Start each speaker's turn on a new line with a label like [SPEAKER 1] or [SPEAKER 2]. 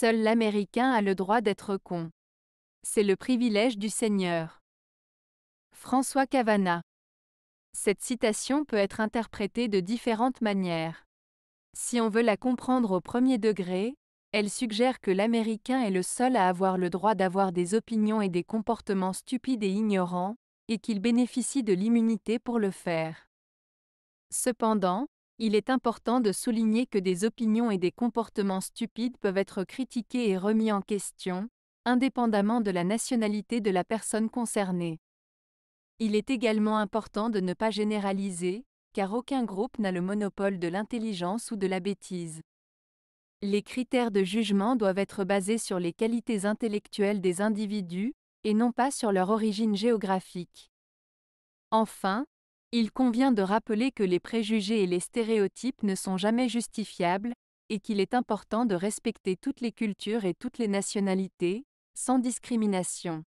[SPEAKER 1] Seul l'Américain a le droit d'être con. C'est le privilège du Seigneur. François Cavana. Cette citation peut être interprétée de différentes manières. Si on veut la comprendre au premier degré, elle suggère que l'Américain est le seul à avoir le droit d'avoir des opinions et des comportements stupides et ignorants, et qu'il bénéficie de l'immunité pour le faire. Cependant, il est important de souligner que des opinions et des comportements stupides peuvent être critiqués et remis en question, indépendamment de la nationalité de la personne concernée. Il est également important de ne pas généraliser, car aucun groupe n'a le monopole de l'intelligence ou de la bêtise. Les critères de jugement doivent être basés sur les qualités intellectuelles des individus, et non pas sur leur origine géographique. Enfin, il convient de rappeler que les préjugés et les stéréotypes ne sont jamais justifiables, et qu'il est important de respecter toutes les cultures et toutes les nationalités, sans discrimination.